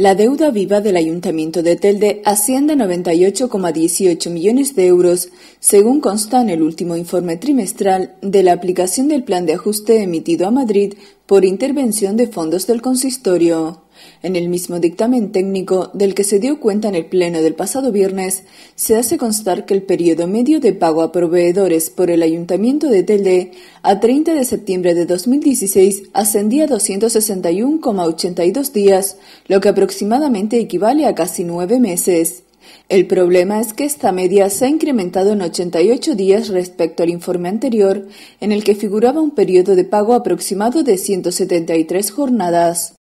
La deuda viva del Ayuntamiento de Telde asciende a 98,18 millones de euros, según consta en el último informe trimestral de la aplicación del plan de ajuste emitido a Madrid por intervención de fondos del consistorio. En el mismo dictamen técnico del que se dio cuenta en el Pleno del pasado viernes, se hace constar que el periodo medio de pago a proveedores por el Ayuntamiento de Telde a 30 de septiembre de 2016 ascendía a 261,82 días, lo que aproximadamente equivale a casi nueve meses. El problema es que esta media se ha incrementado en 88 días respecto al informe anterior, en el que figuraba un periodo de pago aproximado de 173 jornadas.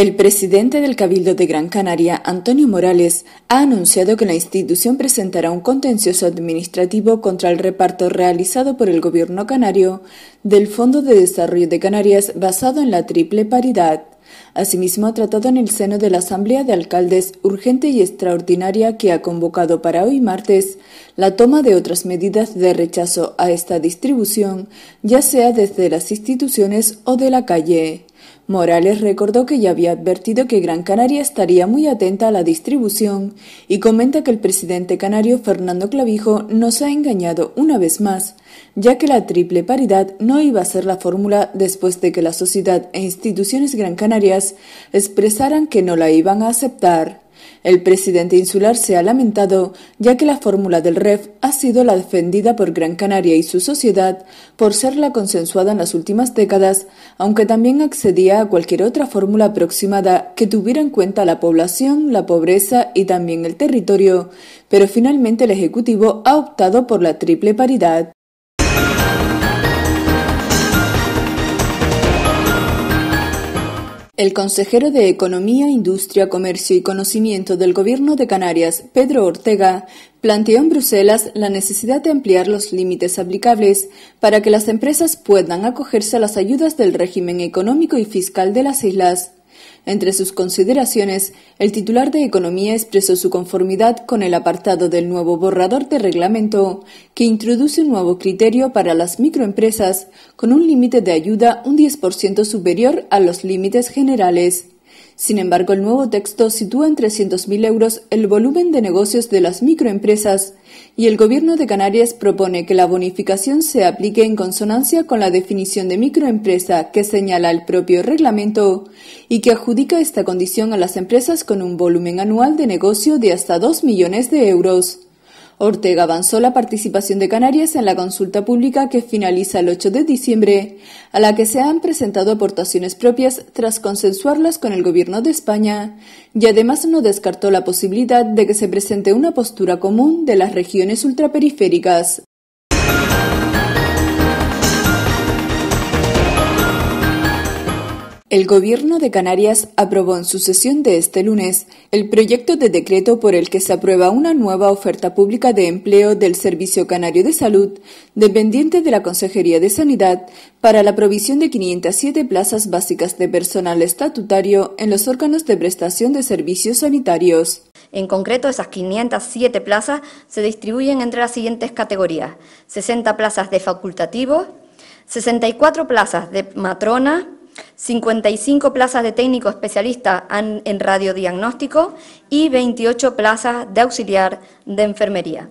El presidente del Cabildo de Gran Canaria, Antonio Morales, ha anunciado que la institución presentará un contencioso administrativo contra el reparto realizado por el gobierno canario del Fondo de Desarrollo de Canarias basado en la triple paridad. Asimismo, ha tratado en el seno de la Asamblea de Alcaldes urgente y extraordinaria que ha convocado para hoy martes la toma de otras medidas de rechazo a esta distribución, ya sea desde las instituciones o de la calle. Morales recordó que ya había advertido que Gran Canaria estaría muy atenta a la distribución y comenta que el presidente canario Fernando Clavijo nos ha engañado una vez más, ya que la triple paridad no iba a ser la fórmula después de que la sociedad e instituciones gran canarias expresaran que no la iban a aceptar. El presidente insular se ha lamentado, ya que la fórmula del REF ha sido la defendida por Gran Canaria y su sociedad por ser la consensuada en las últimas décadas, aunque también accedía a cualquier otra fórmula aproximada que tuviera en cuenta la población, la pobreza y también el territorio, pero finalmente el Ejecutivo ha optado por la triple paridad. El consejero de Economía, Industria, Comercio y Conocimiento del Gobierno de Canarias, Pedro Ortega, planteó en Bruselas la necesidad de ampliar los límites aplicables para que las empresas puedan acogerse a las ayudas del régimen económico y fiscal de las islas. Entre sus consideraciones, el titular de Economía expresó su conformidad con el apartado del nuevo borrador de reglamento que introduce un nuevo criterio para las microempresas con un límite de ayuda un 10% superior a los límites generales. Sin embargo, el nuevo texto sitúa en 300.000 euros el volumen de negocios de las microempresas y el Gobierno de Canarias propone que la bonificación se aplique en consonancia con la definición de microempresa que señala el propio reglamento y que adjudica esta condición a las empresas con un volumen anual de negocio de hasta 2 millones de euros. Ortega avanzó la participación de Canarias en la consulta pública que finaliza el 8 de diciembre, a la que se han presentado aportaciones propias tras consensuarlas con el Gobierno de España, y además no descartó la posibilidad de que se presente una postura común de las regiones ultraperiféricas. El Gobierno de Canarias aprobó en su sesión de este lunes el proyecto de decreto por el que se aprueba una nueva oferta pública de empleo del Servicio Canario de Salud, dependiente de la Consejería de Sanidad, para la provisión de 507 plazas básicas de personal estatutario en los órganos de prestación de servicios sanitarios. En concreto, esas 507 plazas se distribuyen entre las siguientes categorías: 60 plazas de facultativo, 64 plazas de matrona, 55 plazas de técnico especialista en radiodiagnóstico y 28 plazas de auxiliar de enfermería.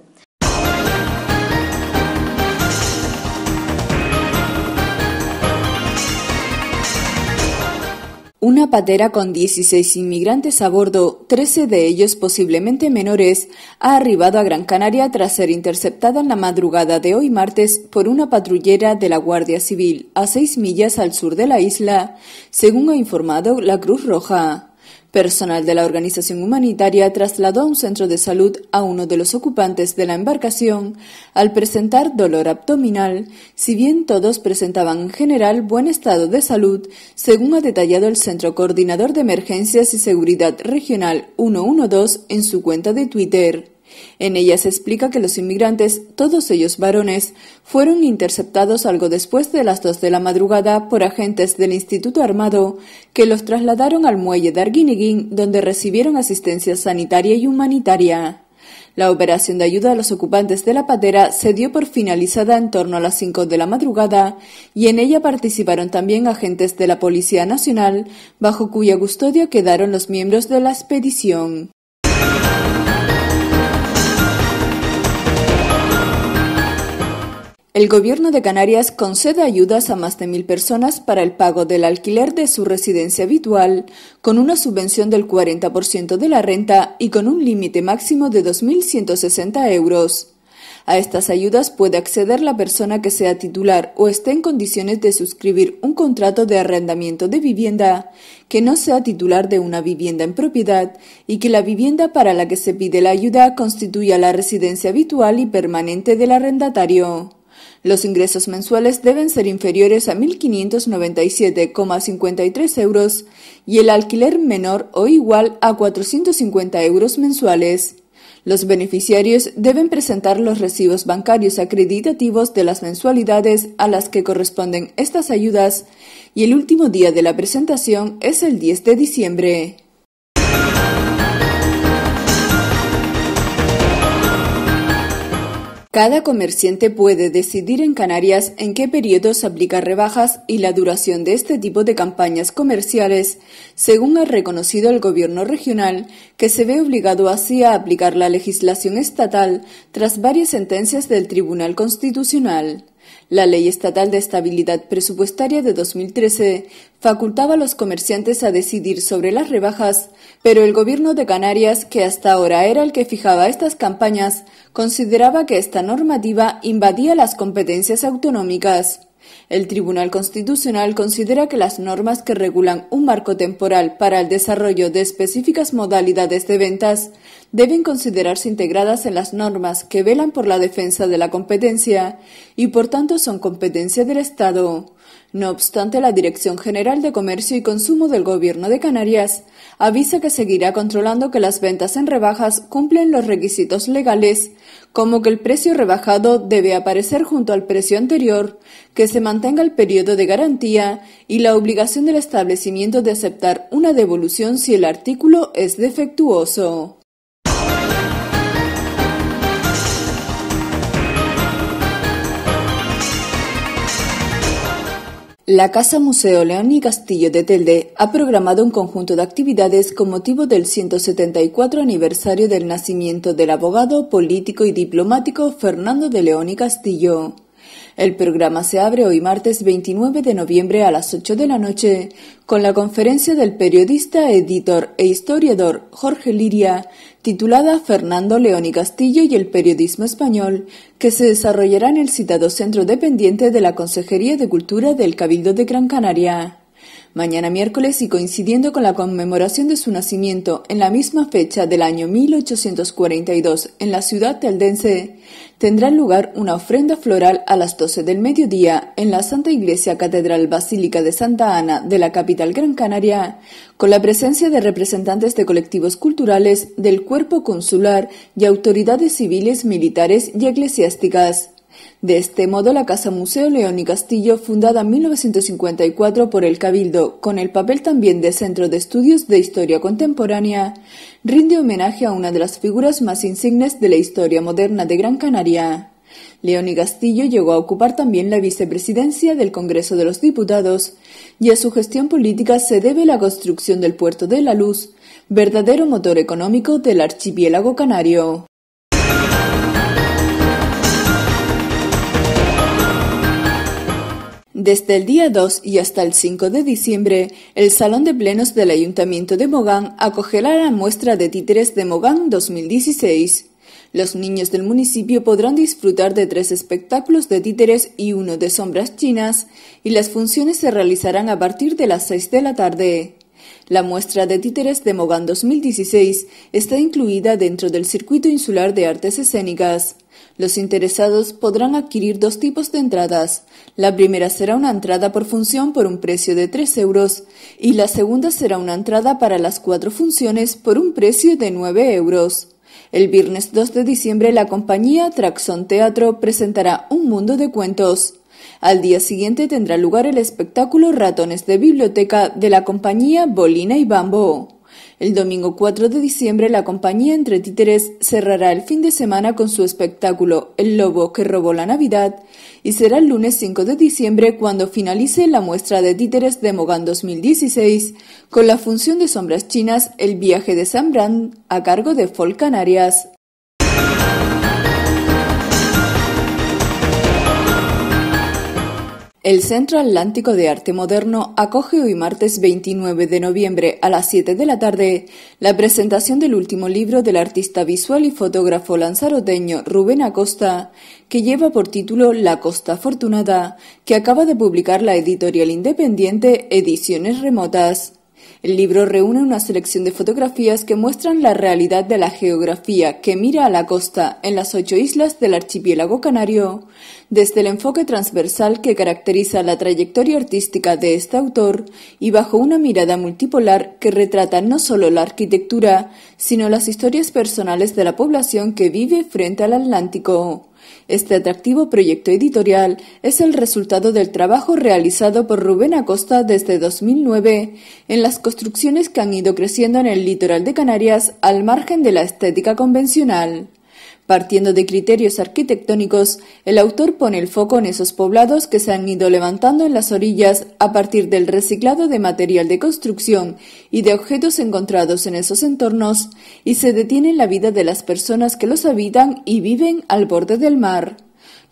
Una patera con 16 inmigrantes a bordo, 13 de ellos posiblemente menores, ha arribado a Gran Canaria tras ser interceptada en la madrugada de hoy martes por una patrullera de la Guardia Civil a seis millas al sur de la isla, según ha informado la Cruz Roja. Personal de la organización humanitaria trasladó a un centro de salud a uno de los ocupantes de la embarcación al presentar dolor abdominal, si bien todos presentaban en general buen estado de salud, según ha detallado el Centro Coordinador de Emergencias y Seguridad Regional 112 en su cuenta de Twitter. En ella se explica que los inmigrantes, todos ellos varones, fueron interceptados algo después de las 2 de la madrugada por agentes del Instituto Armado, que los trasladaron al muelle de Arguineguín, donde recibieron asistencia sanitaria y humanitaria. La operación de ayuda a los ocupantes de la patera se dio por finalizada en torno a las 5 de la madrugada y en ella participaron también agentes de la Policía Nacional, bajo cuya custodia quedaron los miembros de la expedición. El gobierno de Canarias concede ayudas a más de mil personas para el pago del alquiler de su residencia habitual, con una subvención del 40% de la renta y con un límite máximo de 2.160 euros. A estas ayudas puede acceder la persona que sea titular o esté en condiciones de suscribir un contrato de arrendamiento de vivienda, que no sea titular de una vivienda en propiedad y que la vivienda para la que se pide la ayuda constituya la residencia habitual y permanente del arrendatario. Los ingresos mensuales deben ser inferiores a 1.597,53 euros y el alquiler menor o igual a 450 euros mensuales. Los beneficiarios deben presentar los recibos bancarios acreditativos de las mensualidades a las que corresponden estas ayudas y el último día de la presentación es el 10 de diciembre. Cada comerciante puede decidir en Canarias en qué periodos aplica rebajas y la duración de este tipo de campañas comerciales, según ha reconocido el Gobierno regional, que se ve obligado así a aplicar la legislación estatal tras varias sentencias del Tribunal Constitucional. La Ley Estatal de Estabilidad Presupuestaria de 2013 facultaba a los comerciantes a decidir sobre las rebajas, pero el gobierno de Canarias, que hasta ahora era el que fijaba estas campañas, consideraba que esta normativa invadía las competencias autonómicas. El Tribunal Constitucional considera que las normas que regulan un marco temporal para el desarrollo de específicas modalidades de ventas deben considerarse integradas en las normas que velan por la defensa de la competencia y por tanto son competencia del Estado. No obstante, la Dirección General de Comercio y Consumo del Gobierno de Canarias avisa que seguirá controlando que las ventas en rebajas cumplen los requisitos legales, como que el precio rebajado debe aparecer junto al precio anterior, que se mantenga el periodo de garantía y la obligación del establecimiento de aceptar una devolución si el artículo es defectuoso. La Casa Museo León y Castillo de Telde ha programado un conjunto de actividades con motivo del 174 aniversario del nacimiento del abogado, político y diplomático Fernando de León y Castillo. El programa se abre hoy martes 29 de noviembre a las ocho de la noche con la conferencia del periodista, editor e historiador Jorge Liria, titulada Fernando León y Castillo y el periodismo español, que se desarrollará en el citado centro dependiente de la Consejería de Cultura del Cabildo de Gran Canaria. Mañana miércoles y coincidiendo con la conmemoración de su nacimiento en la misma fecha del año 1842 en la ciudad de Aldense, tendrá lugar una ofrenda floral a las 12 del mediodía en la Santa Iglesia Catedral Basílica de Santa Ana de la capital Gran Canaria, con la presencia de representantes de colectivos culturales del cuerpo consular y autoridades civiles, militares y eclesiásticas. De este modo, la Casa Museo León y Castillo, fundada en 1954 por el Cabildo, con el papel también de Centro de Estudios de Historia Contemporánea, rinde homenaje a una de las figuras más insignes de la historia moderna de Gran Canaria. León y Castillo llegó a ocupar también la vicepresidencia del Congreso de los Diputados, y a su gestión política se debe la construcción del Puerto de la Luz, verdadero motor económico del archipiélago canario. Desde el día 2 y hasta el 5 de diciembre, el Salón de Plenos del Ayuntamiento de Mogán acogerá la muestra de títeres de Mogán 2016. Los niños del municipio podrán disfrutar de tres espectáculos de títeres y uno de sombras chinas, y las funciones se realizarán a partir de las 6 de la tarde. La muestra de títeres de Mogán 2016 está incluida dentro del Circuito Insular de Artes Escénicas. Los interesados podrán adquirir dos tipos de entradas. La primera será una entrada por función por un precio de 3 euros y la segunda será una entrada para las cuatro funciones por un precio de 9 euros. El viernes 2 de diciembre la compañía Traxon Teatro presentará Un Mundo de Cuentos. Al día siguiente tendrá lugar el espectáculo Ratones de Biblioteca de la compañía Bolina y Bamboo. El domingo 4 de diciembre la compañía Entre Títeres cerrará el fin de semana con su espectáculo El Lobo que robó la Navidad y será el lunes 5 de diciembre cuando finalice la muestra de títeres de Mogán 2016 con la función de sombras chinas El viaje de San a cargo de Folk Canarias. El Centro Atlántico de Arte Moderno acoge hoy martes 29 de noviembre a las 7 de la tarde la presentación del último libro del artista visual y fotógrafo lanzaroteño Rubén Acosta, que lleva por título La Costa Fortunada, que acaba de publicar la editorial independiente Ediciones Remotas. El libro reúne una selección de fotografías que muestran la realidad de la geografía que mira a la costa en las ocho islas del archipiélago canario, desde el enfoque transversal que caracteriza la trayectoria artística de este autor y bajo una mirada multipolar que retrata no solo la arquitectura, sino las historias personales de la población que vive frente al Atlántico. Este atractivo proyecto editorial es el resultado del trabajo realizado por Rubén Acosta desde 2009 en las construcciones que han ido creciendo en el litoral de Canarias al margen de la estética convencional. Partiendo de criterios arquitectónicos, el autor pone el foco en esos poblados que se han ido levantando en las orillas a partir del reciclado de material de construcción y de objetos encontrados en esos entornos, y se detiene en la vida de las personas que los habitan y viven al borde del mar.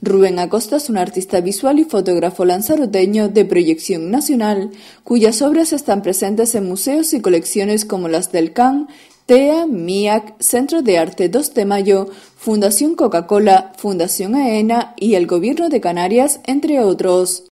Rubén Acosta es un artista visual y fotógrafo lanzaroteño de proyección nacional, cuyas obras están presentes en museos y colecciones como las del CAN, TEA, MIAC, Centro de Arte 2 de Mayo, Fundación Coca-Cola, Fundación AENA y el Gobierno de Canarias, entre otros.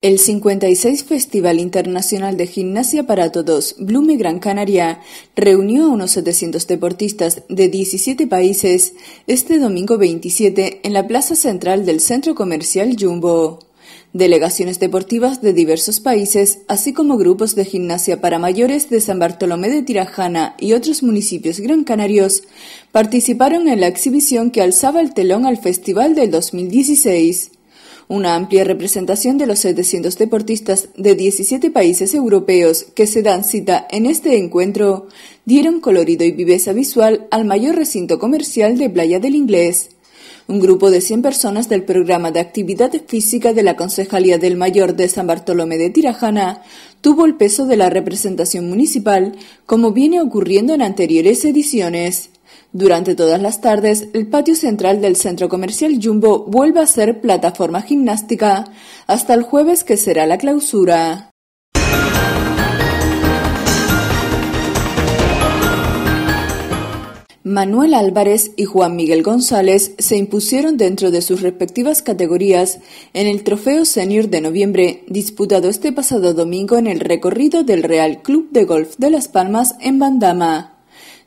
El 56 Festival Internacional de Gimnasia para Todos, Blume Gran Canaria, reunió a unos 700 deportistas de 17 países este domingo 27 en la plaza central del centro comercial Jumbo. Delegaciones deportivas de diversos países, así como grupos de gimnasia para mayores de San Bartolomé de Tirajana y otros municipios gran canarios, participaron en la exhibición que alzaba el telón al festival del 2016 una amplia representación de los 700 deportistas de 17 países europeos que se dan cita en este encuentro, dieron colorido y viveza visual al mayor recinto comercial de Playa del Inglés. Un grupo de 100 personas del programa de actividad física de la Concejalía del Mayor de San Bartolomé de Tirajana tuvo el peso de la representación municipal, como viene ocurriendo en anteriores ediciones. Durante todas las tardes, el patio central del centro comercial Jumbo vuelve a ser plataforma gimnástica hasta el jueves que será la clausura. Manuel Álvarez y Juan Miguel González se impusieron dentro de sus respectivas categorías en el Trofeo Senior de noviembre, disputado este pasado domingo en el recorrido del Real Club de Golf de Las Palmas en Bandama.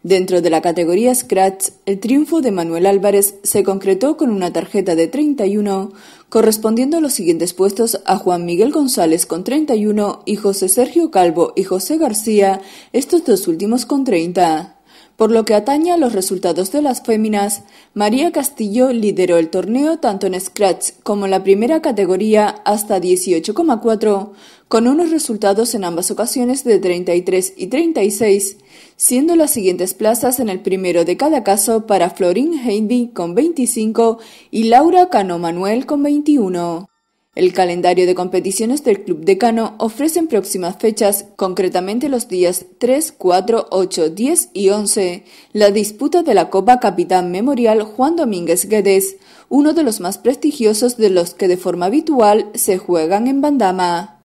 Dentro de la categoría Scratch, el triunfo de Manuel Álvarez se concretó con una tarjeta de 31, correspondiendo a los siguientes puestos a Juan Miguel González con 31 y José Sergio Calvo y José García, estos dos últimos con 30. Por lo que atañe a los resultados de las féminas, María Castillo lideró el torneo tanto en Scratch como en la primera categoría hasta 18,4, con unos resultados en ambas ocasiones de 33 y 36, siendo las siguientes plazas en el primero de cada caso para Florin Heidi con 25 y Laura Cano Manuel con 21. El calendario de competiciones del Club Decano ofrece en próximas fechas, concretamente los días 3, 4, 8, 10 y 11, la disputa de la Copa Capitán Memorial Juan Domínguez Guedes, uno de los más prestigiosos de los que de forma habitual se juegan en Bandama.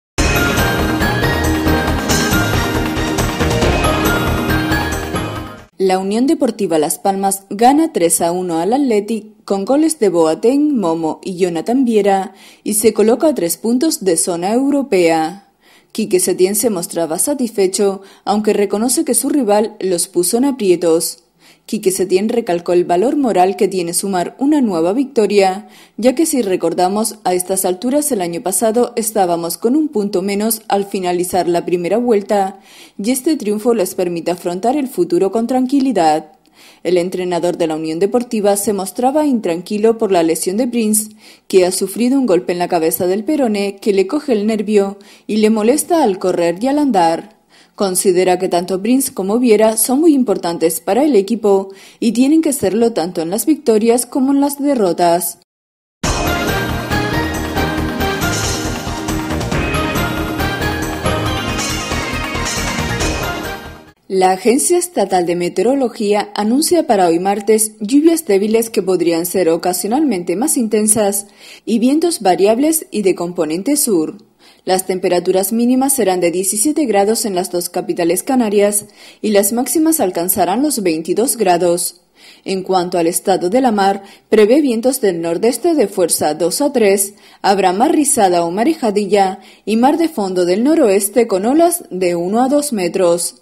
La Unión Deportiva Las Palmas gana 3 a 1 al Athletic con goles de Boateng, Momo y Jonathan Viera y se coloca a tres puntos de zona europea. Quique Setién se mostraba satisfecho, aunque reconoce que su rival los puso en aprietos. Quique Setién recalcó el valor moral que tiene sumar una nueva victoria, ya que si recordamos, a estas alturas el año pasado estábamos con un punto menos al finalizar la primera vuelta, y este triunfo les permite afrontar el futuro con tranquilidad. El entrenador de la Unión Deportiva se mostraba intranquilo por la lesión de Prince, que ha sufrido un golpe en la cabeza del perone que le coge el nervio y le molesta al correr y al andar. Considera que tanto Prince como Viera son muy importantes para el equipo y tienen que serlo tanto en las victorias como en las derrotas. La Agencia Estatal de Meteorología anuncia para hoy martes lluvias débiles que podrían ser ocasionalmente más intensas y vientos variables y de componente sur. Las temperaturas mínimas serán de 17 grados en las dos capitales canarias y las máximas alcanzarán los 22 grados. En cuanto al estado de la mar, prevé vientos del nordeste de fuerza 2 a 3, habrá mar rizada o marejadilla y mar de fondo del noroeste con olas de 1 a 2 metros.